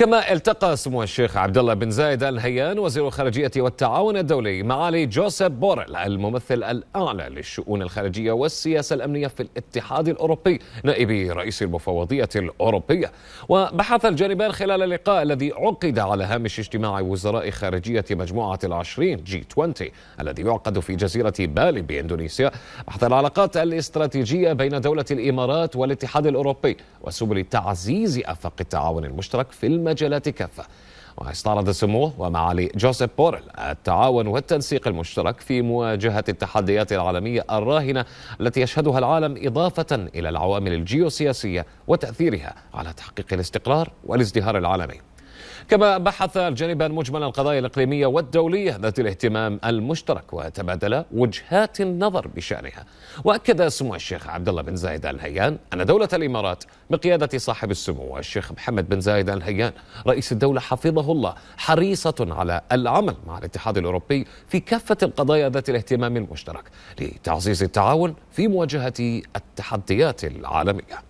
كما التقى سمو الشيخ عبد الله بن زايد ال نهيان وزير الخارجية والتعاون الدولي معالي جوزيف بوريل الممثل الأعلى للشؤون الخارجية والسياسة الأمنية في الاتحاد الأوروبي نائب رئيس المفوضية الأوروبية وبحث الجانبان خلال اللقاء الذي عقد على هامش اجتماع وزراء خارجية مجموعة العشرين جي 20 الذي يعقد في جزيرة بالي بإندونيسيا بحث العلاقات الاستراتيجية بين دولة الإمارات والاتحاد الأوروبي وسبل تعزيز أفاق التعاون المشترك في المنطقة المجالات كافة واستعرض سموه ومعالي جوزيف بورل التعاون والتنسيق المشترك في مواجهة التحديات العالمية الراهنة التي يشهدها العالم إضافة إلى العوامل الجيوسياسية وتأثيرها على تحقيق الاستقرار والازدهار العالمي كما بحث الجانبان مجمل القضايا الإقليمية والدولية ذات الاهتمام المشترك وتبادل وجهات النظر بشأنها وأكد سمو الشيخ عبد الله بن زايد آل نهيان أن دولة الإمارات بقيادة صاحب السمو الشيخ محمد بن زايد آل نهيان رئيس الدولة حفظه الله حريصة على العمل مع الاتحاد الأوروبي في كافة القضايا ذات الاهتمام المشترك لتعزيز التعاون في مواجهة التحديات العالمية